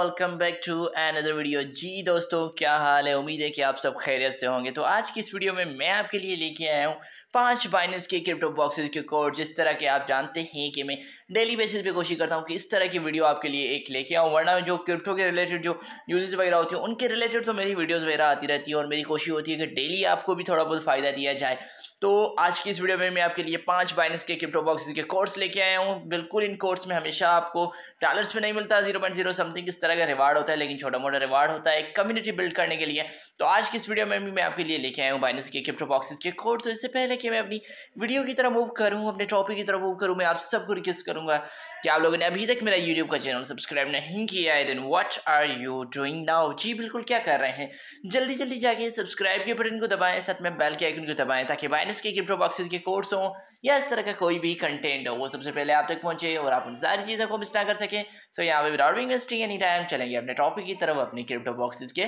welcome back to another video जी दोस्तों क्या हाल है उम्मीद है कि आप सब खैरियत से होंगे तो आज की इस वीडियो में मैं आपके लिए लेके आया हूँ पांच बाइनेंस के क्रिप्टो बॉक्सेस के कोड जिस तरह के आप जानते हैं कि मैं डेली बेसिस पे कोशिश करता हूँ कि इस तरह की वीडियो आपके लिए एक लेके आऊँ वरना जो क्रिप्टो के रिलेटेड जो यूजेज वगैरह होती हैं उनके रिलेटेड तो मेरी वीडियोज़ वगैरह आती रहती है और मेरी कोशिश होती है कि डेली आपको भी थोड़ा बहुत फ़ायदा दिया जाए तो आज की इस वीडियो में मैं आपके लिए पांच बाइनेंस के क्रिप्टो बॉक्सेस के कोर्स लेके आया हूँ बिल्कुल इन कोर्स में हमेशा आपको डॉलर्स में नहीं मिलता जीरो पॉइंट जीरो समथिंग इस तरह तरह का रिवार्ड होता है लेकिन छोटा मोटा रिवार्ड होता है कम्युनिटी बिल्ड करने के लिए तो आज की इस वीडियो में भी मैं आपके लिए लेके आया हूँ बाइनस के क्रिप्टो बॉक्सेस के कोड तो इससे पहले कि मैं अपनी वीडियो की तरफ मूव करूँ अपने टॉपिक की तरफ मूव करूँ मैं आप सबको रिक्वेस्ट करूँगा कि आप लोगों ने अभी तक मेरा यूट्यूब का चैनल सब्सक्राइब नहीं किया है then what are you doing now जी बिल्कुल क्या कर रहे हैं जल्दी जल्दी जाके सब्सक्राइब के बटन को दबाएं साथ में बेल के आइकन को दबाएं ताकि बाइनस के क्रिप्टो बॉक्सेस के कोर्स हों या इस तरह का कोई भी कंटेंट हो वो सबसे पहले आप तक पहुंचे और आप उन सारी चीज़ों को मिस ना कर सकें सो यहाँ पे विदाउट बिंग एनी टाइम चलेंगे अपने टॉपिक की तरफ अपने क्रिप्टो बॉक्सेस के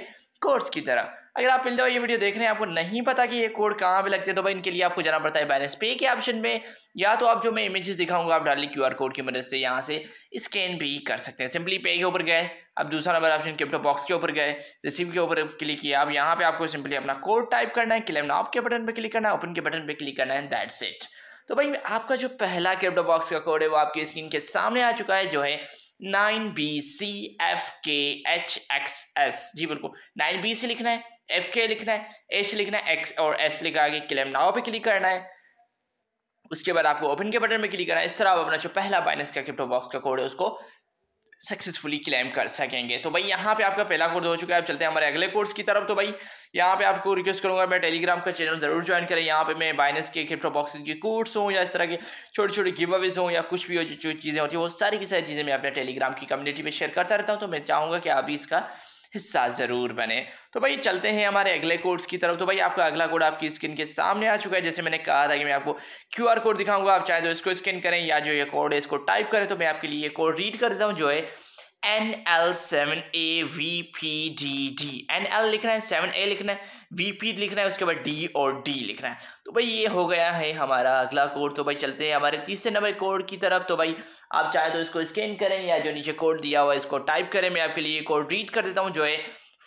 कोर्स की तरह अगर आप हो ये वीडियो देख रहे हैं आपको नहीं पता कि ये कोड कहाँ पे लगते हैं तो भाई इनके लिए आपको जाना पड़ता है बैलेंस पे के ऑप्शन में या तो आप जो मैं इमेजेस दिखाऊंगा आप डाली क्यूआर कोड की मदद से यहाँ से स्कैन भी कर सकते हैं सिंपली पे के ऊपर गए अब दूसरा नंबर ऑप्शन क्रिप्टो बॉक्स के ऊपर गए रिसीव के ऊपर क्लिक किया अब यहाँ पे आपको सिंपली अपना कोड टाइप करना है क्लेम नाव के बटन पर क्लिक करना है ओपन के बटन पर क्लिक करना है दैट सेट तो भाई आपका जो पहला क्रिप्टो बॉक्स का कोड है वो आपकी स्क्रीन के सामने आ चुका है जो है nine B C F K H X S G बिल्कुल नाइन बी सी लिखना है एफ के लिखना है एच लिखना है एक्स और एस लिखा के क्लेम नाव पे क्लिक करना है उसके बाद आपको ओपन के बटन में क्लिक करना है इस तरह आप अपना जो पहला बाइनेंस का क्रिप्टो बॉक्स का कोड है उसको सक्सेसफुली क्लेम कर सकेंगे तो भाई यहाँ पे आपका पहला कोर्स हो चुका है अब चलते हैं हमारे अगले कोर्स की तरफ तो भाई यहाँ पे आपको रिक्वेस्ट करूँगा मैं टेलीग्राम का चैनल जरूर ज्वाइन करें यहाँ पे मैं बाइनस के क्रिप्टो बॉक्सेस के कोर्स हों या इस तरह के छोटे छोटे गिव अवेज हों या कुछ भी हो जो चीज़ें होती है वो सारी की सारी चीज़ें मैं अपने टेलीग्राम की कम्युनिटी में शेयर करता रहता हूँ तो मैं चाहूँगा कि आप भी इसका हिस्सा ज़रूर बने तो भाई चलते हैं हमारे अगले कोड्स की तरफ तो भाई आपका अगला कोड आपकी स्क्रीन के सामने आ चुका है जैसे मैंने कहा था कि मैं आपको क्यू आर कोड दिखाऊंगा आप चाहे तो इसको स्कैन करें या जो ये कोड है इसको टाइप करें तो मैं आपके लिए ये कोड रीड कर देता हूँ जो है N L seven A V P D D N L लिखना है सेवन ए लिखना है वी पी लिखना है उसके बाद डी और डी लिखना है तो भाई ये हो गया है हमारा अगला कोड तो भाई चलते हैं हमारे तीसरे नंबर कोड की तरफ तो भाई आप चाहे तो इसको स्कैन करें या जो नीचे कोड दिया हुआ है इसको टाइप करें मैं आपके लिए कोड रीड कर देता हूँ जो है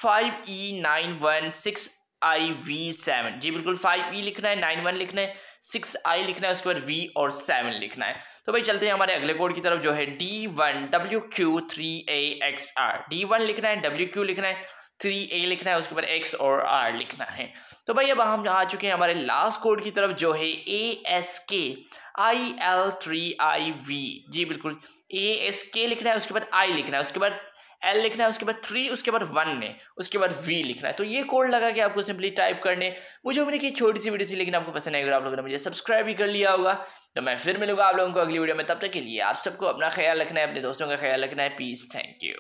five E nine one six I V seven G बिल्कुल फाइव ई e लिखना है नाइन वन लिखना है सिक्स आई लिखना है उसके बाद वी और सेवन लिखना है तो भाई चलते हैं हमारे अगले कोड की तरफ जो है D one W Q three A X R D one लिखना है डब्ल्यू क्यू लिखना है थ्री ए लिखना है उसके बाद एक्स और आर लिखना है तो भाई अब हम आ चुके हैं हमारे लास्ट कोड की तरफ जो है A S K I L three I V G बिल्कुल ए एस के लिखना है उसके बाद आई लिखना है उसके बाद एल लिखना है उसके बाद थ्री उसके बाद वन में उसके बाद वी लिखना है तो ये कोड लगा के आपको सिंपली टाइप करने मुझे उम्मीद की छोटी सी वीडियो थी लेकिन आपको पसंद आएगा आप लोगों ने मुझे सब्सक्राइब भी कर लिया होगा तो मैं फिर मिलूंगा आप लोगों को अगली वीडियो में तब तक के लिए आप सबको अपना ख्याल रखना है अपने दोस्तों का ख्याल रखना है प्लीज़ थैंक यू